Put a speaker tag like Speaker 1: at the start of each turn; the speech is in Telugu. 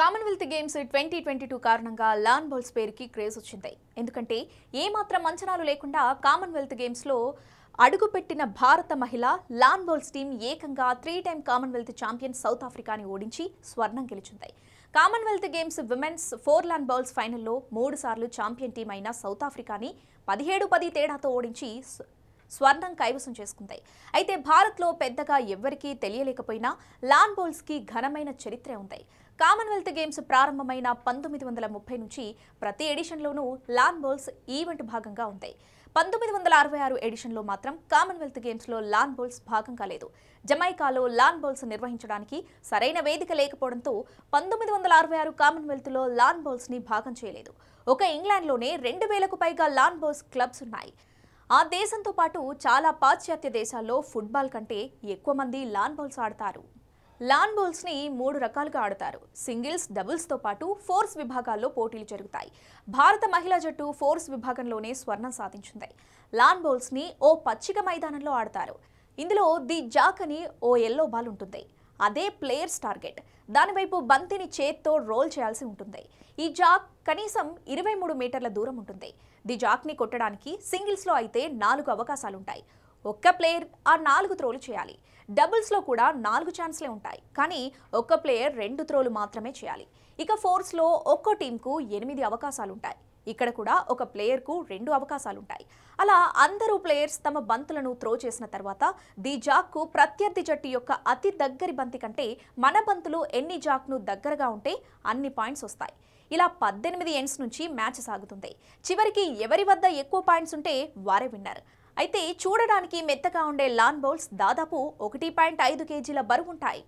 Speaker 1: Commonwealth Games twenty twenty two కారణంగా లాన్ బాల్స్ పేరుకి క్రేజ్ వచ్చింది ఎందుకంటే ఏమాత్రం అంచనాలు లేకుండా కామన్వెల్త్ గేమ్స్లో అడుగుపెట్టిన భారత మహిళ లాన్ బాల్స్ టీం ఏకంగా three time Commonwealth champion south ఆఫ్రికాని ఓడించి స్వర్ణం గెలిచింది Commonwealth Games women's four lawn bowls ఫైనల్లో మూడు సార్లు ఛాంపియన్ టీం అయిన సౌత్ ఆఫ్రికాని పదిహేడు పది తేడాతో ఓడించి స్వర్ణం కైవసం చేసుకుంది అయితే భారత్లో పెద్దగా ఎవ్వరికీ తెలియలేకపోయినా లాన్ బౌల్స్కి ఘనమైన చరిత్ర ఉంది కామన్వెల్త్ గేమ్స్ ప్రారంభమైన పంతొమ్మిది వందల ముప్పై నుంచి ప్రతి ఎడిషన్లోనూ లాన్ బౌల్స్ ఈవెంట్ భాగంగా ఉంటాయి పంతొమ్మిది వందల అరవై ఆరు ఎడిషన్లో మాత్రం కామన్వెల్త్ గేమ్స్లో లాన్ బౌల్స్ భాగం కాలేదు జమైకాలో లాన్ బౌల్స్ నిర్వహించడానికి సరైన వేదిక లేకపోవడంతో పంతొమ్మిది వందల అరవై ఆరు కామన్వెల్త్లో లాన్ బౌల్స్ని భాగం చేయలేదు ఒక ఇంగ్లాండ్లోనే రెండు వేలకు పైగా లాన్ బౌల్స్ క్లబ్స్ ఉన్నాయి ఆ దేశంతో పాటు చాలా పాశ్చాత్య దేశాల్లో ఫుట్బాల్ కంటే ఎక్కువ మంది లాన్ బాల్స్ ఆడతారు లాన్ బౌల్స్ని మూడు రకాలుగా ఆడతారు సింగిల్స్ డబుల్స్తో పాటు ఫోర్స్ విభాగాల్లో పోటీలు జరుగుతాయి భారత మహిళా జట్టు ఫోర్స్ విభాగంలోనే స్వర్ణం సాధించింది లాన్ బౌల్స్ని ఓ పచ్చిక మైదానంలో ఆడతారు ఇందులో ది జాక్ అని ఓ ఎల్లో బాల్ ఉంటుంది అదే ప్లేయర్స్ టార్గెట్ దానివైపు బంతిని చేత్తో రోల్ చేయాల్సి ఉంటుంది ఈ జాక్ కనీసం ఇరవై మూడు మీటర్ల దూరం ఉంటుంది ది జాక్ని కొట్టడానికి సింగిల్స్లో అయితే నాలుగు అవకాశాలుంటాయి ఒక్క ప్లేయర్ ఆ నాలుగు త్రోలు చేయాలి డబుల్స్లో కూడా నాలుగు ఛాన్స్లే ఉంటాయి కానీ ఒక్క ప్లేయర్ రెండు త్రోలు మాత్రమే చేయాలి ఇక ఫోర్స్లో ఒక్కో టీంకు ఎనిమిది అవకాశాలుంటాయి ఇక్కడ కూడా ఒక ప్లేయర్కు రెండు అవకాశాలుంటాయి అలా అందరూ ప్లేయర్స్ తమ బంతులను త్రో చేసిన తర్వాత ది జాక్కు ప్రత్యర్థి జట్టు యొక్క అతి దగ్గరి బంతి కంటే మన బంతులు ఎన్ని జాక్ను దగ్గరగా ఉంటే అన్ని పాయింట్స్ వస్తాయి ఇలా పద్దెనిమిది ఎండ్స్ నుంచి మ్యాచ్ సాగుతుంది చివరికి ఎవరి వద్ద ఎక్కువ పాయింట్స్ ఉంటే వారే విన్నారు అయితే చూడడానికి మెత్తగా ఉండే లాన్ బౌల్స్ దాదాపు ఒకటి పాయింట్ ఐదు కేజీల బరువుంటాయి